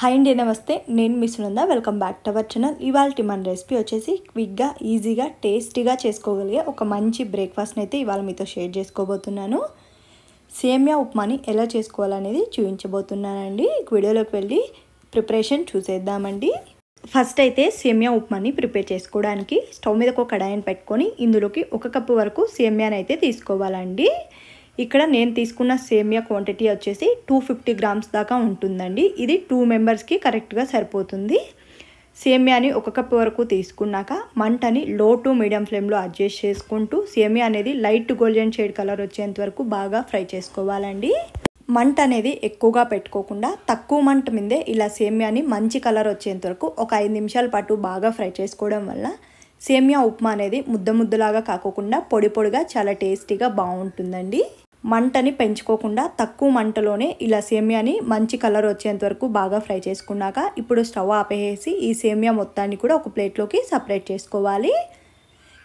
high అండి నమస్తే నేను miss Sunanda welcome back to our channel ఇవాళ మన రెసిపీ వచ్చేసి క్విక్గా ఈజీగా టేస్టీగా చేసుకోగలిగే ఒక మంచి బ్రేక్ఫాస్ట్ని అయితే ఇవాళ మీతో షేర్ చేసుకోబోతున్నాను సేమియా ఉప్మాని ఎలా చేసుకోవాలనేది చూపించబోతున్నానండి వీడియోలోకి వెళ్ళి ప్రిపరేషన్ చూసేద్దామండి ఫస్ట్ అయితే సేమియా ఉప్మాని ప్రిపేర్ చేసుకోవడానికి స్టవ్ మీద ఒక కడాయిని పెట్టుకొని ఇందులోకి ఒక కప్పు వరకు సేమియాని అయితే తీసుకోవాలండి ఇక్కడ నేను తీసుకున్న సేమియా క్వాంటిటీ వచ్చేసి టూ ఫిఫ్టీ గ్రామ్స్ దాకా ఉంటుందండి ఇది టూ మెంబర్స్కి కరెక్ట్గా సరిపోతుంది సేమియాని ఒక కప్ వరకు తీసుకున్నాక మంటని లో టు మీడియం ఫ్లేమ్లో అడ్జస్ట్ చేసుకుంటూ సేమియా అనేది లైట్ గోల్డెన్ షేడ్ కలర్ వచ్చేంత వరకు బాగా ఫ్రై చేసుకోవాలండి మంట అనేది ఎక్కువగా పెట్టుకోకుండా తక్కువ మంట మీదే ఇలా సేమియాని మంచి కలర్ వచ్చేంత వరకు ఒక ఐదు నిమిషాల పాటు బాగా ఫ్రై చేసుకోవడం వల్ల సేమియా ఉప్మా అనేది ముద్ద ముద్దలాగా కాకోకుండా పొడి పొడిగా చాలా టేస్టీగా బాగుంటుందండి మంటని పెంచుకోకుండా తక్కువ మంటలోనే ఇలా సేమియాని మంచి కలర్ వచ్చేంత వరకు బాగా ఫ్రై చేసుకున్నాక ఇప్పుడు స్టవ్ ఆపేసి ఈ సేమియా మొత్తాన్ని కూడా ఒక ప్లేట్లోకి సపరేట్ చేసుకోవాలి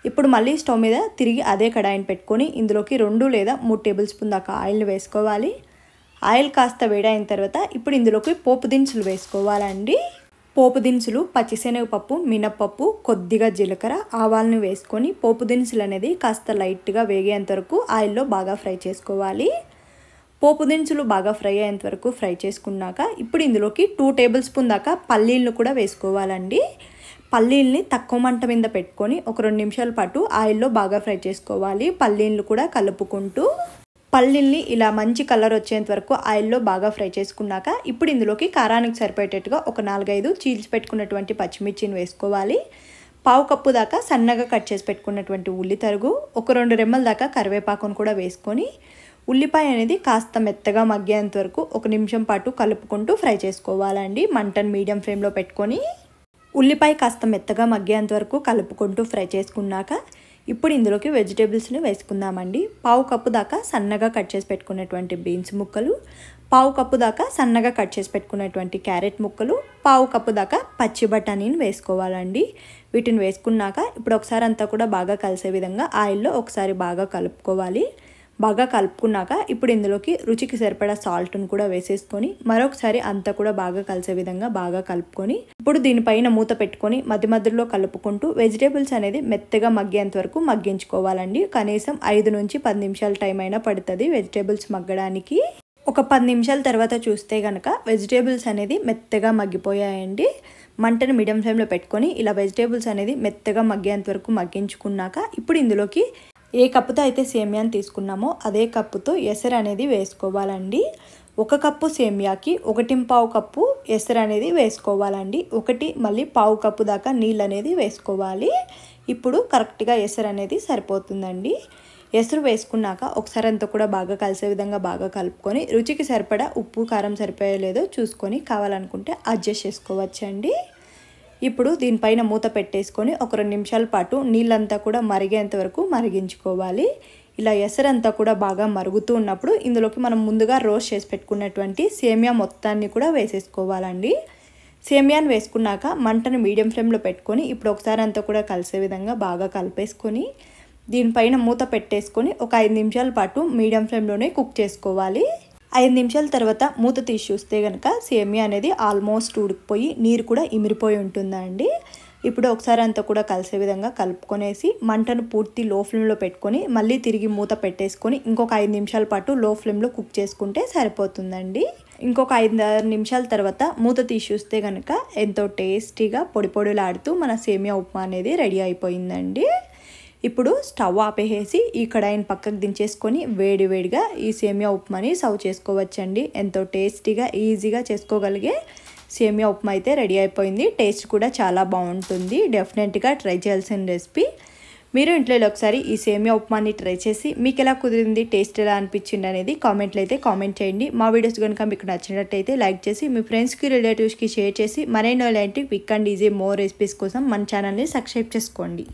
ఇప్పుడు మళ్ళీ స్టవ్ మీద తిరిగి అదే కడాయిని పెట్టుకొని ఇందులోకి రెండు లేదా మూడు టేబుల్ స్పూన్ దాకా ఆయిల్ని వేసుకోవాలి ఆయిల్ కాస్త వేడైన తర్వాత ఇప్పుడు ఇందులోకి పోపు దినుసులు వేసుకోవాలండి పోపు దినుసులు పచ్చిశనగపప్పు మినప్పప్పు కొద్దిగా జీలకర్ర ఆవాలను వేసుకొని పోపు దినుసులు అనేది కాస్త లైట్గా వేగేంత వరకు ఆయిల్లో బాగా ఫ్రై చేసుకోవాలి పోపు దినుసులు బాగా ఫ్రై అయ్యేంత వరకు ఫ్రై చేసుకున్నాక ఇప్పుడు ఇందులోకి టూ టేబుల్ స్పూన్ దాకా పల్లీలను కూడా వేసుకోవాలండి పల్లీల్ని తక్కువ మంట మీద పెట్టుకొని ఒక రెండు నిమిషాల పాటు ఆయిల్లో బాగా ఫ్రై చేసుకోవాలి పల్లీలను కూడా కలుపుకుంటూ పల్లీల్ని ఇలా మంచి కలర్ వచ్చేంత వరకు ఆయిల్లో బాగా ఫ్రై చేసుకున్నాక ఇప్పుడు ఇందులోకి కారానికి సరిపోయేటట్టుగా ఒక నాలుగైదు చీల్చి పెట్టుకున్నటువంటి పచ్చిమిర్చిని వేసుకోవాలి పావు కప్పు దాకా సన్నగా కట్ చేసి పెట్టుకున్నటువంటి ఉల్లి తరుగు ఒక రెండు రెమ్మల దాకా కరివేపాకును కూడా వేసుకొని ఉల్లిపాయ అనేది కాస్త మెత్తగా మగ్గేంత వరకు ఒక నిమిషం పాటు కలుపుకుంటూ ఫ్రై చేసుకోవాలండి మంటను మీడియం ఫ్లేమ్లో పెట్టుకొని ఉల్లిపాయ కాస్త మెత్తగా మగ్గేంత వరకు కలుపుకుంటూ ఫ్రై చేసుకున్నాక ఇప్పుడు ఇందులోకి వెజిటేబుల్స్ని వేసుకుందామండి పావు కప్పు దాకా సన్నగా కట్ చేసి పెట్టుకునేటువంటి బీన్స్ ముక్కలు పావు కప్పు దాకా సన్నగా కట్ చేసి పెట్టుకునేటువంటి క్యారెట్ ముక్కలు పావు కప్పు దాకా పచ్చి బఠానీని వేసుకోవాలండి వీటిని వేసుకున్నాక ఇప్పుడు ఒకసారి అంతా కూడా బాగా కలిసే విధంగా ఆయిల్లో ఒకసారి బాగా కలుపుకోవాలి బాగా కలుపుకున్నాక ఇప్పుడు ఇందులోకి రుచికి సరిపడా సాల్ట్ను కూడా వేసేసుకొని మరొకసారి అంతా కూడా బాగా కలిసే విధంగా బాగా కలుపుకొని ఇప్పుడు దీనిపైన మూత పెట్టుకొని మధ్య మధ్యలో కలుపుకుంటూ వెజిటేబుల్స్ అనేది మెత్తగా మగ్గేంత వరకు మగ్గించుకోవాలండి కనీసం ఐదు నుంచి పది నిమిషాల టైం అయినా పడుతుంది వెజిటేబుల్స్ మగ్గడానికి ఒక పది నిమిషాల తర్వాత చూస్తే కనుక వెజిటేబుల్స్ అనేది మెత్తగా మగ్గిపోయాయండి మంటను మీడియం ఫ్లేమ్లో పెట్టుకొని ఇలా వెజిటేబుల్స్ అనేది మెత్తగా మగ్గేంత వరకు మగ్గించుకున్నాక ఇప్పుడు ఇందులోకి ఏ కప్పుతో అయితే సేమియాని తీసుకున్నామో అదే కప్పుతో ఎసరు అనేది వేసుకోవాలండి ఒక కప్పు సేమియాకి ఒకటి పావు కప్పు ఎసరు అనేది వేసుకోవాలండి ఒకటి మళ్ళీ పావు కప్పు దాకా నీళ్ళు అనేది వేసుకోవాలి ఇప్పుడు కరెక్ట్గా ఎసరు అనేది సరిపోతుందండి ఎసరు వేసుకున్నాక ఒకసారి అంతా కూడా బాగా కలిసే విధంగా బాగా కలుపుకొని రుచికి సరిపడా ఉప్పు కారం సరిపోయలేదో చూసుకొని కావాలనుకుంటే అడ్జస్ట్ చేసుకోవచ్చండి ఇప్పుడు దీనిపైన మూత పెట్టేసుకొని ఒక రెండు నిమిషాల పాటు నీళ్ళంతా కూడా మరిగేంత వరకు మరిగించుకోవాలి ఇలా ఎసరంతా కూడా బాగా మరుగుతూ ఉన్నప్పుడు ఇందులోకి మనం ముందుగా రోస్ట్ చేసి పెట్టుకున్నటువంటి సేమియా మొత్తాన్ని కూడా వేసేసుకోవాలండి సేమియాను వేసుకున్నాక మంటను మీడియం ఫ్లేమ్లో పెట్టుకొని ఇప్పుడు ఒకసారి అంతా కూడా కలిసే విధంగా బాగా కలిపేసుకొని దీనిపైన మూత పెట్టేసుకొని ఒక ఐదు నిమిషాల పాటు మీడియం ఫ్లేమ్లోనే కుక్ చేసుకోవాలి ఐదు నిమిషాల తర్వాత మూత తీసి చూస్తే కనుక సేమియా అనేది ఆల్మోస్ట్ ఉడికిపోయి నీరు కూడా ఇమిరిపోయి ఉంటుందండి ఇప్పుడు ఒకసారి అంతా కూడా కలిసే విధంగా కలుపుకొనేసి మంటను పూర్తి లో ఫ్లేమ్లో పెట్టుకొని మళ్ళీ తిరిగి మూత పెట్టేసుకొని ఇంకొక ఐదు నిమిషాల పాటు లో ఫ్లేమ్లో కుక్ చేసుకుంటే సరిపోతుందండి ఇంకొక ఐదారు నిమిషాల తర్వాత మూత తీసి చూస్తే కనుక ఎంతో టేస్టీగా పొడి పొడిలాడుతూ మన సేమియా ఉప్మా అనేది రెడీ అయిపోయిందండి ఇప్పుడు స్టవ్ ఆపేసేసి ఈ కడాయిని పక్కకు దించేసుకొని వేడి వేడిగా ఈ సేమియా ఉప్మాని సర్వ్ చేసుకోవచ్చండి ఎంతో టేస్టీగా ఈజీగా చేసుకోగలిగే సేమియా ఉప్మా అయితే రెడీ అయిపోయింది టేస్ట్ కూడా చాలా బాగుంటుంది డెఫినెట్గా ట్రై చేయాల్సిన రెసిపీ మీరు ఇంట్లో ఒకసారి ఈ సేమియా ఉప్మాని ట్రై చేసి మీకు ఎలా కుదిరింది టేస్ట్ ఎలా అనిపించింది అనేది కామెంట్లు అయితే కామెంట్ చేయండి మా వీడియోస్ కనుక మీకు నచ్చినట్టయితే లైక్ చేసి మీ ఫ్రెండ్స్కి రిలేటివ్స్కి షేర్ చేసి మరైన లాంటి quick and easy more recipes కోసం మన ఛానల్ని సబ్స్క్రైబ్ చేసుకోండి